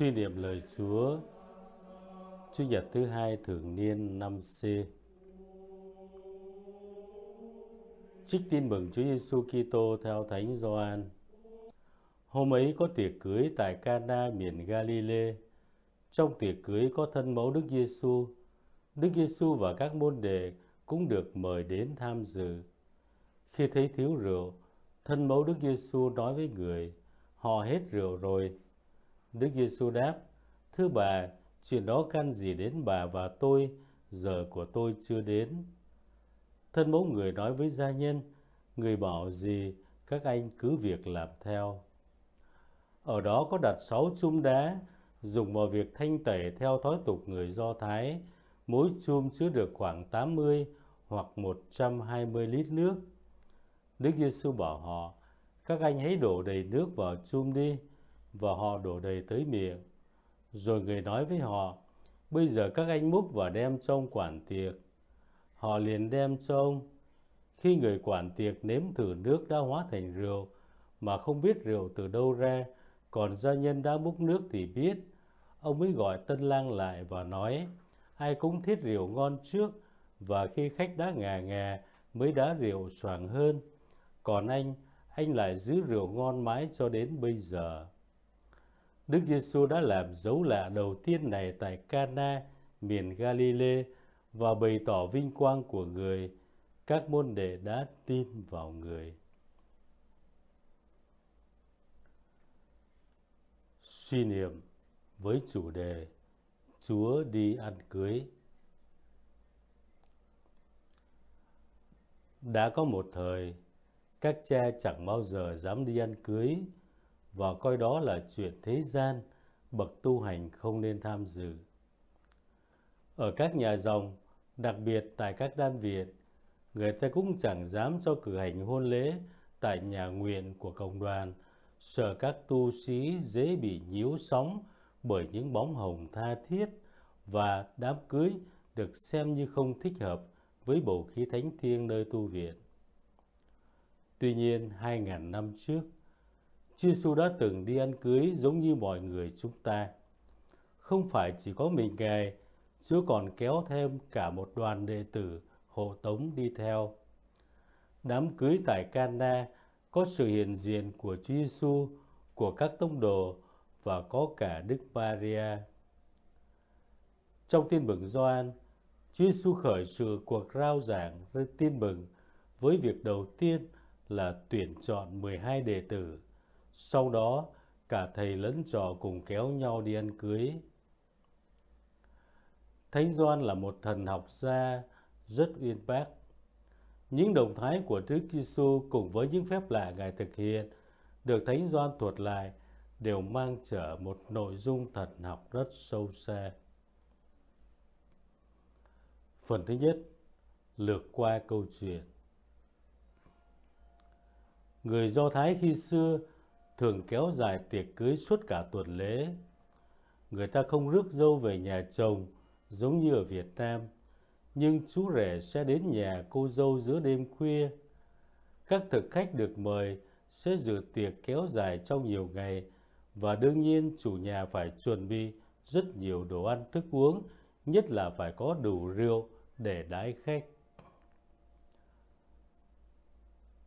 Suy niệm lời Chúa Chủ nhật thứ hai thường niên năm c Trích tin mừng Chúa Giêsu Kitô theo Thánh Gioan. Hôm ấy có tiệc cưới tại Cana miền Galilee. Trong tiệc cưới có thân mẫu Đức Giêsu. Đức Giêsu và các môn đệ cũng được mời đến tham dự. Khi thấy thiếu rượu, thân mẫu Đức Giêsu nói với người: "Họ hết rượu rồi." Đức Giêsu đáp, Thưa bà, chuyện đó can gì đến bà và tôi, giờ của tôi chưa đến. Thân mẫu người nói với gia nhân, người bảo gì các anh cứ việc làm theo. Ở đó có đặt sáu chum đá, dùng vào việc thanh tẩy theo thói tục người Do Thái, mỗi chum chứa được khoảng 80 hoặc 120 lít nước. Đức Giêsu bảo họ, các anh hãy đổ đầy nước vào chum đi và họ đổ đầy tới miệng. Rồi người nói với họ, bây giờ các anh múc và đem trong quản tiệc. Họ liền đem trong. Khi người quản tiệc nếm thử nước đã hóa thành rượu, mà không biết rượu từ đâu ra, còn gia nhân đã múc nước thì biết. Ông mới gọi tân lang lại và nói, ai cũng thiết rượu ngon trước, và khi khách đã ngà ngà mới đá rượu soảng hơn. Còn anh, anh lại giữ rượu ngon mãi cho đến bây giờ. Đức Giêsu đã làm dấu lạ đầu tiên này tại Cana, miền Galilee và bày tỏ vinh quang của người. Các môn đệ đã tin vào người. Suy niệm với chủ đề Chúa đi ăn cưới. Đã có một thời, các cha chẳng bao giờ dám đi ăn cưới và coi đó là chuyện thế gian, bậc tu hành không nên tham dự. Ở các nhà dòng, đặc biệt tại các đan viện, người ta cũng chẳng dám cho cử hành hôn lễ tại nhà nguyện của cộng đoàn, sợ các tu sĩ dễ bị nhiễu sóng bởi những bóng hồng tha thiết và đám cưới được xem như không thích hợp với bầu khí thánh thiêng nơi tu viện. Tuy nhiên, 2.000 năm trước, Chúa Giêsu đã từng đi ăn cưới giống như mọi người chúng ta. Không phải chỉ có mình Ngài, Chúa còn kéo thêm cả một đoàn đệ tử hộ tống đi theo. Đám cưới tại Cana có sự hiện diện của Chúa Giêsu, của các tông đồ và có cả Đức Maria. Trong Tin mừng Gioan, Chúa Giêsu khởi sự cuộc rao giảng tin mừng với việc đầu tiên là tuyển chọn 12 đệ tử sau đó, cả thầy lẫn trò cùng kéo nhau đi ăn cưới. Thánh Doan là một thần học gia rất uyên bác. Những động thái của Đức Giêsu cùng với những phép lạ Ngài thực hiện được Thánh Doan thuật lại đều mang trở một nội dung thần học rất sâu xa. Phần thứ nhất, lược qua câu chuyện. Người Do Thái khi xưa thường kéo dài tiệc cưới suốt cả tuần lễ. Người ta không rước dâu về nhà chồng giống như ở Việt Nam, nhưng chú rể sẽ đến nhà cô dâu giữa đêm khuya. Các thực khách được mời sẽ dự tiệc kéo dài trong nhiều ngày và đương nhiên chủ nhà phải chuẩn bị rất nhiều đồ ăn thức uống, nhất là phải có đủ rượu để đái khách.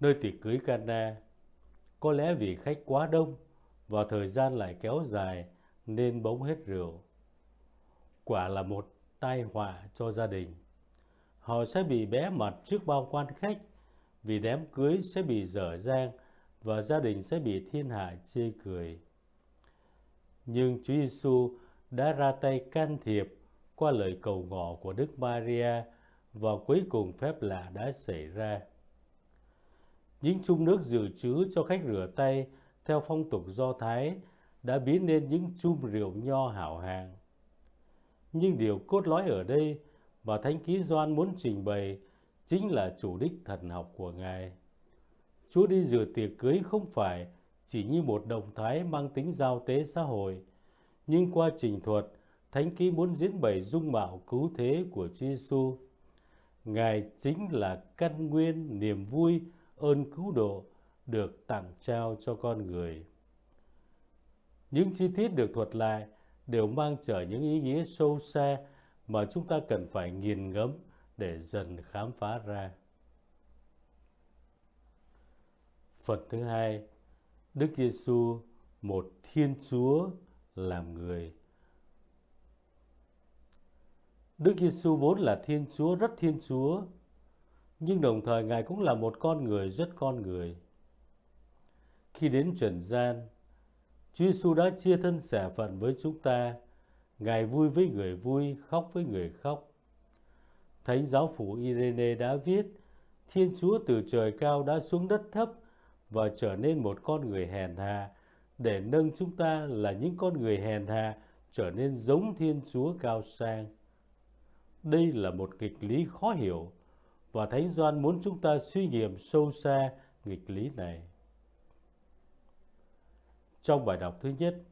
Nơi tiệc cưới Canada. Có lẽ vì khách quá đông và thời gian lại kéo dài nên bỗng hết rượu. Quả là một tai họa cho gia đình. Họ sẽ bị bé mặt trước bao quan khách vì đám cưới sẽ bị dở dang và gia đình sẽ bị thiên hạ chê cười. Nhưng Chúa Giêsu đã ra tay can thiệp qua lời cầu ngỏ của Đức Maria và cuối cùng phép lạ đã xảy ra. Những chung nước dự trữ cho khách rửa tay theo phong tục Do Thái đã biến nên những chum rượu nho hảo hạng Nhưng điều cốt lõi ở đây mà Thánh Ký Doan muốn trình bày chính là chủ đích thần học của Ngài. Chúa đi rửa tiệc cưới không phải chỉ như một động thái mang tính giao tế xã hội, nhưng qua trình thuật, Thánh Ký muốn diễn bày dung mạo cứu thế của Chúa Giêsu. Ngài chính là căn nguyên niềm vui ơn cứu độ được tặng trao cho con người. Những chi tiết được thuật lại đều mang trở những ý nghĩa sâu xa mà chúng ta cần phải nghiền ngẫm để dần khám phá ra. Phần thứ hai, Đức Giêsu một Thiên Chúa làm người. Đức Giêsu vốn là Thiên Chúa rất Thiên Chúa, nhưng đồng thời Ngài cũng là một con người rất con người. Khi đến trần gian, Chúa Giêsu đã chia thân sẻ phận với chúng ta. Ngài vui với người vui, khóc với người khóc. Thánh giáo phụ Irene đã viết, Thiên Chúa từ trời cao đã xuống đất thấp và trở nên một con người hèn hạ để nâng chúng ta là những con người hèn hạ trở nên giống Thiên Chúa cao sang. Đây là một kịch lý khó hiểu và Thánh Doan muốn chúng ta suy nghiệm sâu xa nghịch lý này. Trong bài đọc thứ nhất,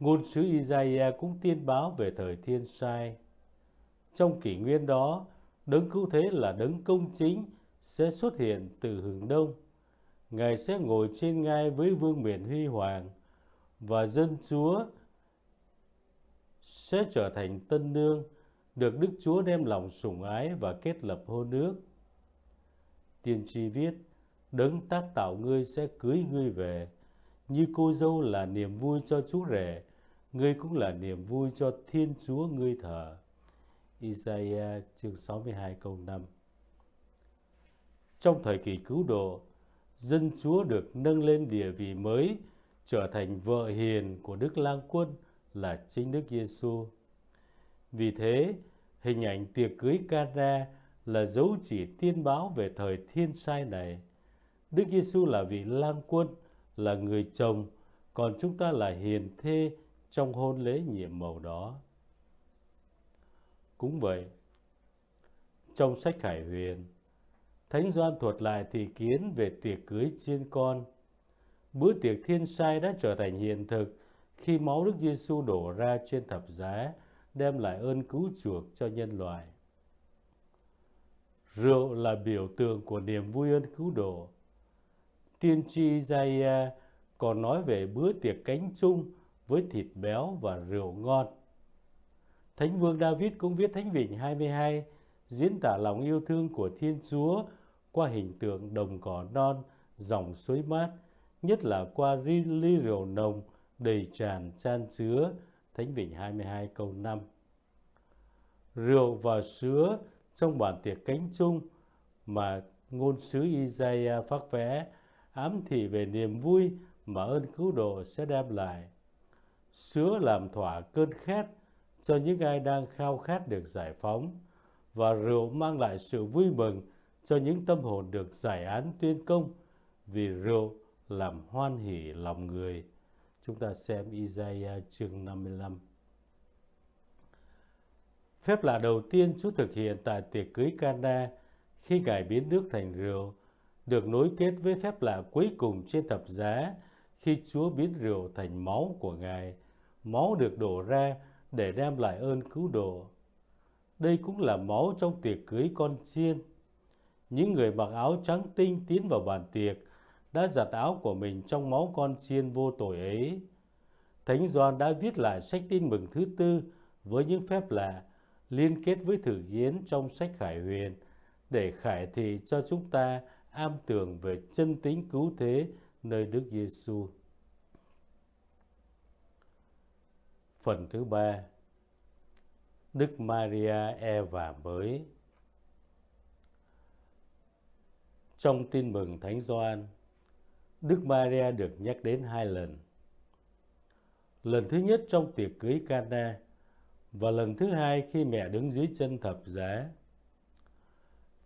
ngôn sứ Isaiah cũng tiên báo về thời thiên sai. Trong kỷ nguyên đó, đấng cứu thế là đấng công chính sẽ xuất hiện từ hướng đông. Ngài sẽ ngồi trên ngai với vương miện huy hoàng và dân chúa sẽ trở thành tân nương được Đức Chúa đem lòng sủng ái và kết lập hôn nước. Tiên tri viết, đấng tác tạo ngươi sẽ cưới ngươi về, như cô dâu là niềm vui cho chú rể, ngươi cũng là niềm vui cho Thiên Chúa ngươi thờ. Isaiah chương 62 câu 5 Trong thời kỳ cứu độ, dân Chúa được nâng lên địa vị mới, trở thành vợ hiền của Đức Lang Quân là chính Đức Giêsu. Vì thế, hình ảnh tiệc cưới Cana là dấu chỉ tiên báo về thời thiên sai này. Đức Giêsu là vị lang quân, là người chồng, còn chúng ta là hiền thê trong hôn lễ nhiệm màu đó. Cũng vậy, trong sách Khải Huyền, Thánh Doan thuật lại thị kiến về tiệc cưới chiên con. Bữa tiệc thiên sai đã trở thành hiện thực khi máu Đức Giêsu đổ ra trên thập giá đem lại ơn cứu chuộc cho nhân loại. Rượu là biểu tượng của niềm vui ơn cứu độ. Tiên tri Isaiah còn nói về bữa tiệc cánh chung với thịt béo và rượu ngon. Thánh vương David cũng viết Thánh Vịnh 22 diễn tả lòng yêu thương của Thiên Chúa qua hình tượng đồng cỏ non, dòng suối mát, nhất là qua ly, ly rượu nồng đầy tràn chan chứa Thánh Vịnh 22 câu 5. Rượu và sứa trong bản tiệc cánh chung mà ngôn sứ Isaiah phát vẽ ám thị về niềm vui mà ơn cứu độ sẽ đem lại. Sứa làm thỏa cơn khát cho những ai đang khao khát được giải phóng và rượu mang lại sự vui mừng cho những tâm hồn được giải án tuyên công vì rượu làm hoan hỷ lòng người. Chúng ta xem Isaiah chương 55. Phép lạ đầu tiên Chúa thực hiện tại tiệc cưới Cana khi Ngài biến nước thành rượu, được nối kết với phép lạ cuối cùng trên thập giá khi Chúa biến rượu thành máu của Ngài. Máu được đổ ra để đem lại ơn cứu độ. Đây cũng là máu trong tiệc cưới con chiên. Những người mặc áo trắng tinh tiến vào bàn tiệc đã giặt áo của mình trong máu con chiên vô tội ấy. Thánh Doan đã viết lại sách tin mừng thứ tư với những phép lạ liên kết với thử hiến trong sách Khải Huyền để khải thị cho chúng ta am tường về chân tính cứu thế nơi Đức Giêsu. Phần thứ ba Đức Maria Eva mới Trong tin mừng Thánh Gioan, Đức Maria được nhắc đến hai lần. Lần thứ nhất trong tiệc cưới Cana và lần thứ hai khi mẹ đứng dưới chân thập giá.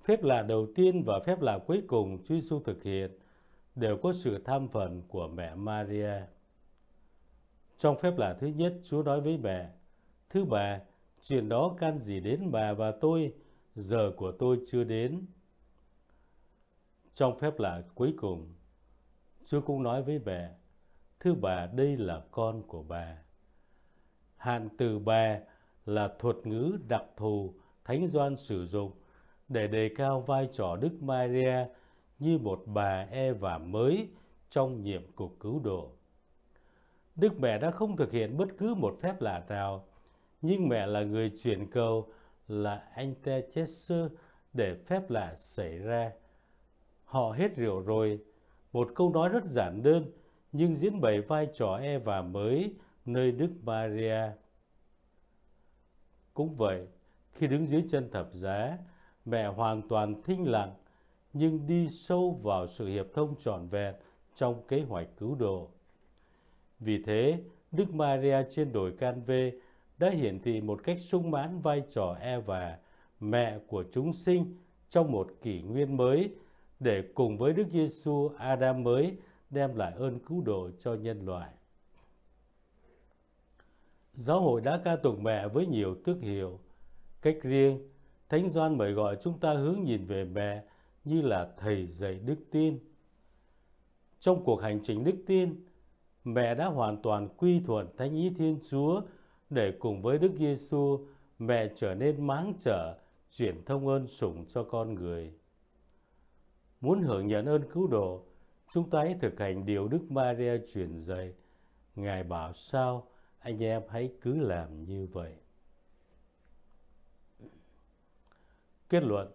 Phép lạ đầu tiên và phép lạ cuối cùng Chúa Giêsu thực hiện đều có sự tham phần của mẹ Maria. Trong phép lạ thứ nhất, Chúa nói với mẹ, Thứ bà, chuyện đó can gì đến bà và tôi, giờ của tôi chưa đến. Trong phép lạ cuối cùng, Chúa cũng nói với bà, Thưa bà, đây là con của bà. Hạn từ bà là thuật ngữ đặc thù Thánh Doan sử dụng để đề cao vai trò Đức Maria như một bà e và mới trong nhiệm cuộc cứu độ. Đức mẹ đã không thực hiện bất cứ một phép lạ nào, nhưng mẹ là người chuyển cầu là anh ta Chester để phép lạ xảy ra. Họ hết rượu rồi, một câu nói rất giản đơn nhưng diễn bày vai trò e và mới nơi Đức Maria. Cũng vậy, khi đứng dưới chân thập giá, mẹ hoàn toàn thinh lặng nhưng đi sâu vào sự hiệp thông trọn vẹn trong kế hoạch cứu độ. Vì thế, Đức Maria trên đồi Canve đã hiển thị một cách sung mãn vai trò Eva, mẹ của chúng sinh trong một kỷ nguyên mới để cùng với Đức Giêsu Adam mới đem lại ơn cứu độ cho nhân loại. Giáo hội đã ca tụng mẹ với nhiều tước hiệu. Cách riêng, Thánh Doan mời gọi chúng ta hướng nhìn về mẹ như là thầy dạy đức tin. Trong cuộc hành trình đức tin, mẹ đã hoàn toàn quy thuận Thánh ý Thiên Chúa để cùng với Đức Giêsu mẹ trở nên máng trở, chuyển thông ơn sủng cho con người. Muốn hưởng nhận ơn cứu độ, chúng ta hãy thực hành điều Đức Maria truyền dạy. Ngài bảo sao, anh em hãy cứ làm như vậy. Kết luận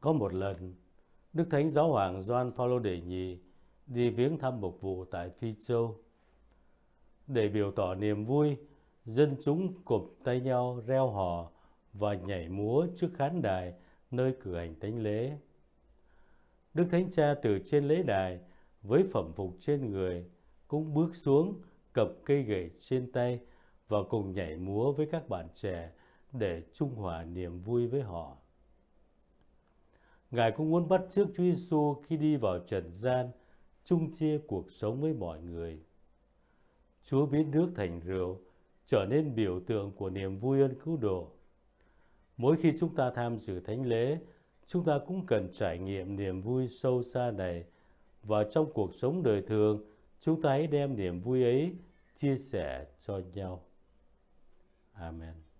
Có một lần, Đức Thánh Giáo hoàng Gioan Phaolô đệ nhị đi viếng thăm mục vụ tại Phi Châu. Để biểu tỏ niềm vui, dân chúng cụp tay nhau reo hò và nhảy múa trước khán đài nơi cử hành thánh lễ. Đức Thánh Cha từ trên lễ đài với phẩm phục trên người cũng bước xuống cầm cây gậy trên tay và cùng nhảy múa với các bạn trẻ để trung hòa niềm vui với họ. Ngài cũng muốn bắt chước Chúa Giêsu khi đi vào trần gian, chung chia cuộc sống với mọi người. Chúa biến nước thành rượu, trở nên biểu tượng của niềm vui ơn cứu độ. Mỗi khi chúng ta tham dự thánh lễ, chúng ta cũng cần trải nghiệm niềm vui sâu xa này và trong cuộc sống đời thường, chúng ta hãy đem niềm vui ấy chia sẻ cho nhau. Amen.